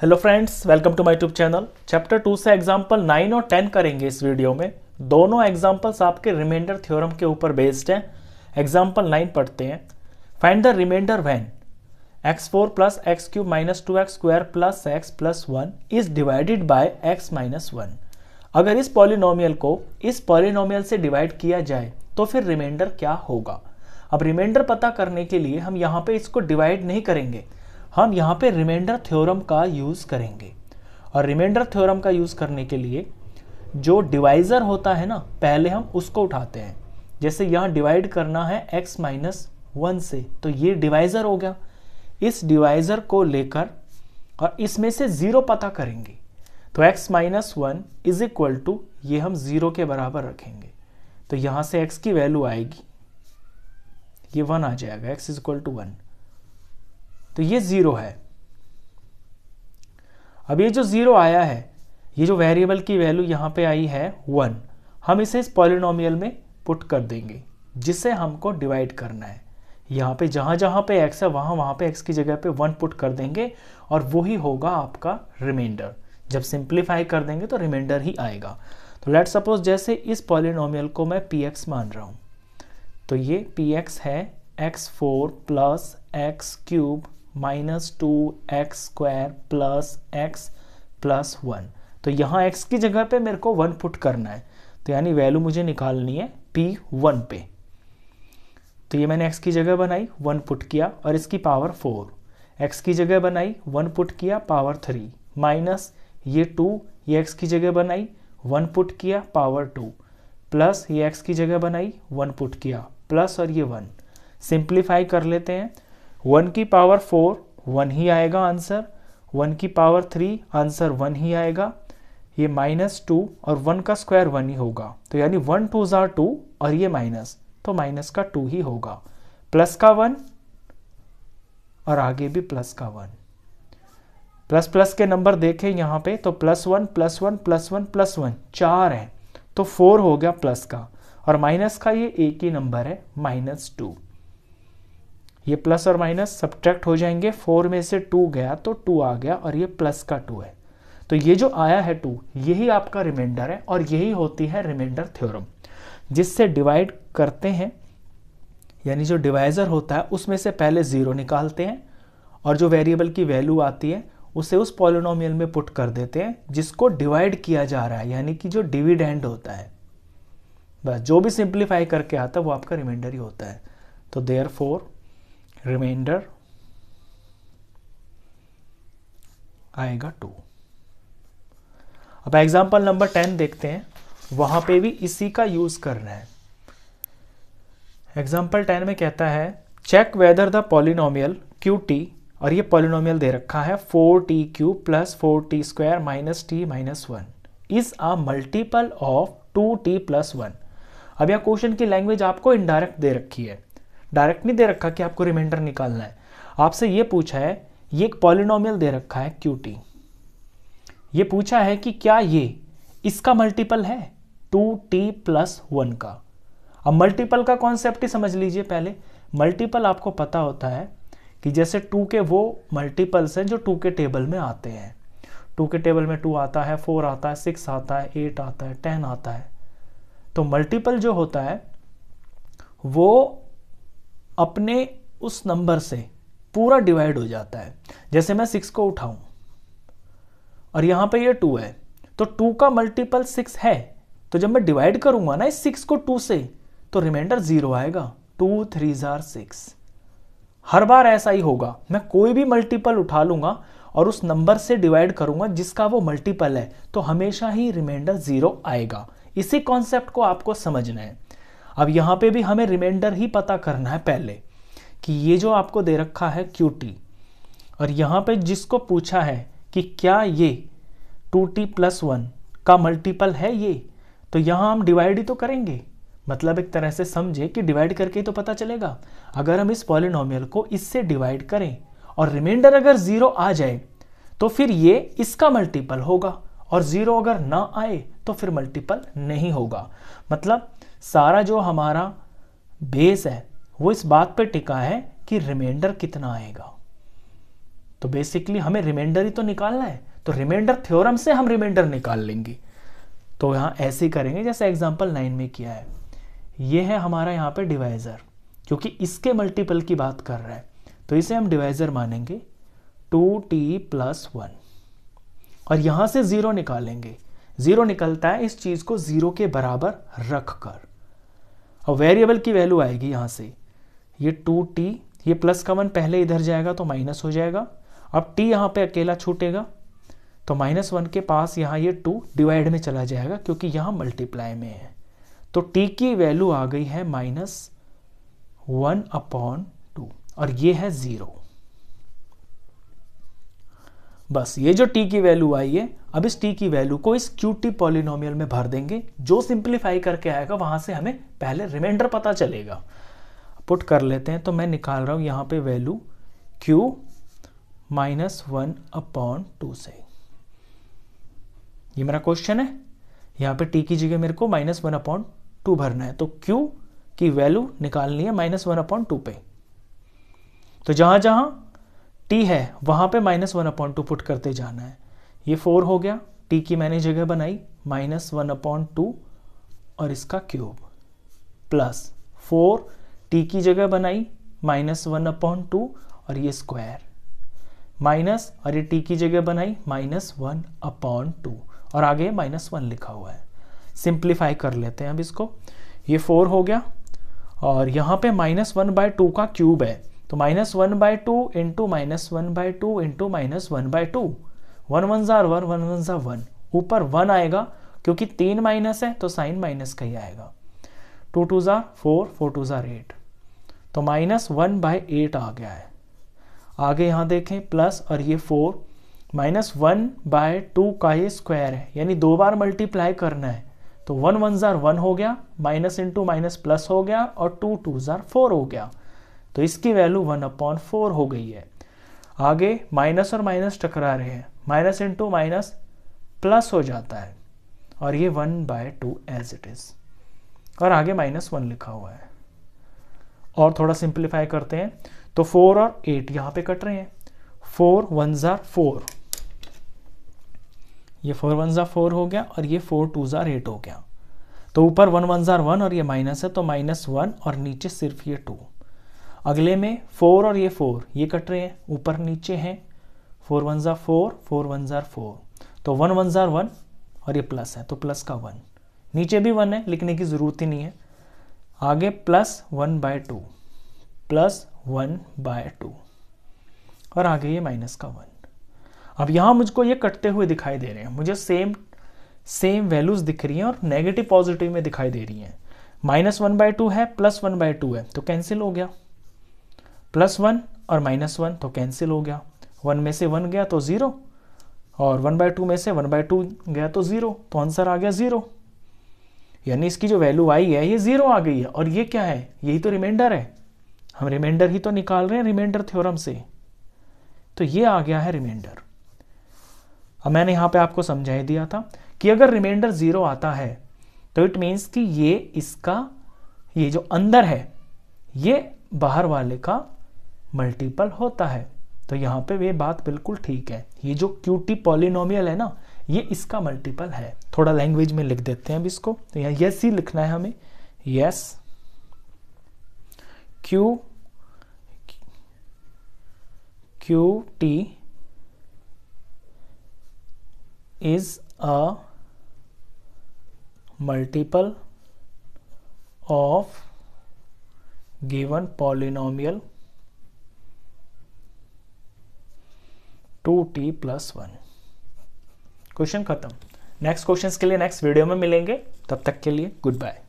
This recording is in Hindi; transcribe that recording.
hello friends welcome to my tube channel chapter two से एग्जांपल नाइन और टेन करेंगे इस वीडियो में दोनों एग्जांपल्स आपके रिमाइंडर थ्योरम के ऊपर बेस्ड हैं एग्जांपल नाइन पढ़ते हैं find the remainder when x four plus x cube minus two x square plus x plus one is divided by x minus one अगर इस पॉलिनोमियल को इस पॉलिनोमियल से डिवाइड किया जाए तो फिर रिमाइंडर क्या होगा अब रिमाइंडर पता करने के लिए हम यहाँ पर इसको डिवाइड नहीं करेंगे हम यहाँ पे रिमाइंडर थ्योरम का यूज़ करेंगे और रिमाइंडर थ्योरम का यूज़ करने के लिए जो डिवाइज़र होता है ना पहले हम उसको उठाते हैं जैसे यहाँ डिवाइड करना है x माइनस वन से तो ये डिवाइज़र हो गया इस डिवाइज़र को लेकर और इसमें से ज़ीरो पता करेंगे तो x minus one is equal to ये हम ज़ीरो के बराबर रखेंगे तो यहाँ से x की वैल्यू आएगी ये वन आ जाएगा x is equal to one तो ये ज़ीरो है अब ये जो ज़ीरो आया है ये जो वेरिएबल की वैल्यू यहां पे आई है वन हम इसे इस पॉलिनोमियल में पुट कर देंगे जिसे हमको डिवाइड करना है यहां पे जहां जहां पे एक्स है वहां वहां पे एक्स की जगह पे वन पुट कर देंगे और वही होगा आपका रिमाइंडर जब सिंप्लीफाई कर देंगे तो रिमाइंडर ही आएगा तो लेट सपोज जैसे इस पॉलिनोमियल को मैं पी एक्स मान रहा हूं तो ये पी एक्स है x four plus x cube minus two x square plus x plus one तो यहाँ एक्स की जगह पे मेरे को वन पुट करना है तो यानी वैल्यू मुझे निकालनी है पी वन पे तो ये मैंने एक्स की जगह बनाई वन पुट किया और इसकी पावर फोर एक्स की जगह बनाई वन पुट किया पावर थ्री माइनस ये टू ये एक्स की जगह बनाई वन पुट किया पावर टू प्लस ये एक्स की जगह बनाई वन पुट किया प्लस और ये वन सिंप्लीफाई कर लेते हैं वन की पावर फोर वन ही आएगा आंसर वन की पावर थ्री आंसर वन ही आएगा ये माइनस टू और वन का स्क्वायर वन ही होगा तो यानी वन टू ज़ार टू और ये माइनस तो माइनस का टू ही होगा प्लस का वन और आगे भी प्लस का वन प्लस प्लस के नंबर देखें यहाँ पे तो plus one plus one plus one plus one चार है तो फोर हो गया प्लस का और माइनस का ये एक ही नंबर है माइनस टू ये प्लस और माइनस सब्ट्रैक्ट हो जाएंगे फोर में से टू गया तो टू आ गया और ये प्लस का टू है तो ये जो आया है टू यही आपका रिमाइंडर है और यही होती है रिमाइंडर थ्योरम जिससे डिवाइड करते हैं यानी जो डिवाइज़र होता है उसमें से पहले ज़ीरो निकालते हैं और जो वेरिएबल की वैल्यू आती है उसे उस पॉलिनोमियल में पुट कर देते हैं जिसको डिवाइड किया जा रहा है यानी कि जो डिविडेंड होता है बस जो भी सिंप्लीफाई करके आता है वो आपका रिमाइंडर ही होता है तो देयर फोर रिमाइंडर आएगा टू अब एग्जाम्पल नंबर टेन देखते हैं वहां पे भी इसी का यूज कर रहे हैं एग्जाम्पल टेन में कहता है check whether the polynomial q t और ये पॉलिनोमियल दे रखा है four t cube plus four t square minus t minus one is a multiple of two t plus one अब यह क्वेश्चन की लैंग्वेज आपको इनडायरेक्ट दे रखी है डायरेक्ट नहीं दे रखा कि आपको रिमाइंडर निकालना है आपसे ये पूछा है ये एक पॉलिनोमियल दे रखा है क्यू टी ये पूछा है कि क्या ये इसका मल्टीपल है टू टी प्लस वन का अब मल्टीपल का कॉन्सेप्ट ही समझ लीजिए पहले मल्टीपल आपको पता होता है कि जैसे टू के वो मल्टीपल्स हैं जो टू के टेबल में आते हैं टू के टेबल में टू आता है फोर आता है सिक्स आता है एट आता है टेन आता है तो मल्टीपल जो होता है वो अपने उस नंबर से पूरा डिवाइड हो जाता है जैसे मैं सिक्स को उठाऊं और यहां पे ये टू है तो टू का मल्टीपल सिक्स है तो जब मैं डिवाइड करूंगा ना इस सिक्स को टू से तो रिमाइंडर जीरो आएगा टू थ्री जार सिक्स हर बार ऐसा ही होगा मैं कोई भी मल्टीपल उठा लूंगा और उस नंबर से डिवाइड करूंगा जिसका वो मल्टीपल है तो हमेशा ही रिमाइंडर जीरो आएगा इसी कॉन्सेप्ट को आपको समझना है अब यहाँ पे भी हमें रिमाइंडर ही पता करना है पहले कि ये जो आपको दे रखा है क्यू टी और यहाँ पे जिसको पूछा है कि क्या ये टू टी प्लस वन का मल्टीपल है ये तो यहाँ हम डिवाइड ही तो करेंगे मतलब एक तरह से समझे कि डिवाइड करके ही तो पता चलेगा अगर हम इस पॉलिनोमियल को इससे डिवाइड करें और रिमाइंडर अगर ज़ीरो आ जाए तो फिर ये इसका मल्टीपल होगा और ज़ीरो अगर ना आए तो फिर मल्टीपल नहीं होगा मतलब सारा जो हमारा बेस है वो इस बात पे टिका है कि रिमाइंडर कितना आएगा तो बेसिकली हमें रिमाइंडर ही तो निकालना है तो रिमाइंडर थ्योरम से हम रिमाइंडर निकाल लेंगे तो यहाँ ऐसे ही करेंगे जैसे एग्जाम्पल नाइन में किया है ये है हमारा यहाँ पे डिवाइज़र क्योंकि इसके मल्टीपल की बात कर रहा है तो इसे हम डिवाइज़र मानेंगे टू टी प्लस वन और यहाँ से ज़ीरो निकालेंगे जीरो निकलता है इस चीज को जीरो के बराबर रख कर और वेरिएबल की वैल्यू आएगी यहां से ये टू टी ये प्लस का वन पहले इधर जाएगा तो माइनस हो जाएगा अब टी यहां पे अकेला छूटेगा तो माइनस वन के पास यहां ये टू डिवाइड में चला जाएगा क्योंकि यहां मल्टीप्लाई में है तो टी की वैल्यू आ गई है माइनस वन अपॉन टू और ये है ज़ीरो बस ये जो टी की वैल्यू आई है अब इस टी की वैल्यू को इस क्यू टी पॉलिनोमियल में भर देंगे जो सिंप्लीफाई करके आएगा वहां से हमें पहले रिमाइंडर पता चलेगा पुट कर लेते हैं तो मैं निकाल रहा हूं यहां पे value q minus one upon two से ये मेरा क्वेश्चन है यहां पे टी की जगह मेरे को माइनस वन अपॉन टू भरना है तो क्यू की वैल्यू निकालनी है माइनस वन अपॉन टू पे तो जहां जहां टी है वहां पे minus one upon two put करते जाना है ये फोर हो गया टी की मैंने जगह बनाई माइनस वन अपॉन टू और इसका क्यूब प्लस फोर टी की जगह बनाई माइनस वन अपॉन टू और ये स्क्वायर माइनस और ये टी की जगह बनाई माइनस वन अपॉन टू और आगे माइनस वन लिखा हुआ है सिंप्लीफाई कर लेते हैं अब इसको ये फोर हो गया और यहाँ पे माइनस वन बाय टू का क्यूब है तो minus one by two into minus one by two into minus one by two one one ज़ार वन वन वन ज़ार वन ऊपर वन आएगा क्योंकि तीन माइनस है तो साइन माइनस का ही आएगा टू टू ज़ार फोर फोर टू ज़ार एट तो माइनस वन बाय एट आ गया है आगे यहाँ देखें प्लस और ये four minus one by two का ये स्क्वायर है यानी दो बार मल्टीप्लाई करना है तो वन वन ज़ार वन हो गया माइनस इंटू माइनस प्लस हो गया और टू टू ज़ार फोर हो गया तो इसकी वैल्यू वन अपॉन फोर हो गई है आगे माइनस और माइनस टकरा रहे हैं माइनस इंटू माइनस प्लस हो जाता है और ये one by two as it is और आगे माइनस वन लिखा हुआ है और थोड़ा सिंप्लीफाई करते हैं तो फोर और एट यहां पे कट रहे हैं फोर वन ज़ार फोर ये फोर वन ज़ार फोर हो गया और ये फोर टू ज़ार एट हो गया तो ऊपर वन वन ज़ार वन और ये माइनस है तो माइनस वन और नीचे सिर्फ ये टू अगले में फोर और ये फोर ये कट रहे हैं ऊपर नीचे हैं फोर वन ज़ार फोर फोर वन ज़ार फोर तो वन वन ज़ार वन और ये प्लस है तो प्लस का वन नीचे भी वन है लिखने की ज़रूरत ही नहीं है आगे plus one by two plus one by two और आगे ये माइनस का वन अब यहाँ मुझको ये कटते हुए दिखाई दे रहे हैं मुझे सेम सेम वैल्यूज़ दिख रही हैं और नेगेटिव पॉजिटिव में दिखाई दे रही हैं माइनस वन बाय टू है प्लस वन बाय टू है तो कैंसिल हो गया प्लस वन और माइनस वन तो कैंसिल हो गया वन में से वन गया तो ज़ीरो और वन बाय टू में से वन बाय टू गया तो ज़ीरो तो आंसर आ गया ज़ीरो यानी इसकी जो वैल्यू आई है ये ज़ीरो आ गई है और ये क्या है यही तो रिमाइंडर है हम रिमाइंडर ही तो निकाल रहे हैं रिमाइंडर थ्योरम से तो ये आ गया है रिमाइंडर अब मैंने यहाँ पे आपको समझाई दिया था कि अगर रिमाइंडर ज़ीरो आता है तो इट मीन्स कि ये इसका ये जो अंदर है ये बाहर वाले का मल्टीपल होता है तो यहाँ पे वे बात बिल्कुल ठीक है ये जो क्यू टी पॉलिनोमियल है ना ये इसका मल्टीपल है थोड़ा लैंग्वेज में लिख देते हैं अब इसको तो यहाँ यस ही लिखना है हमें yes q q t is a multiple of given polynomial two t plus one question खत्म नेक्स्ट क्वेश्चन के लिए नेक्स्ट वीडियो में मिलेंगे तब तक के लिए गुड बाय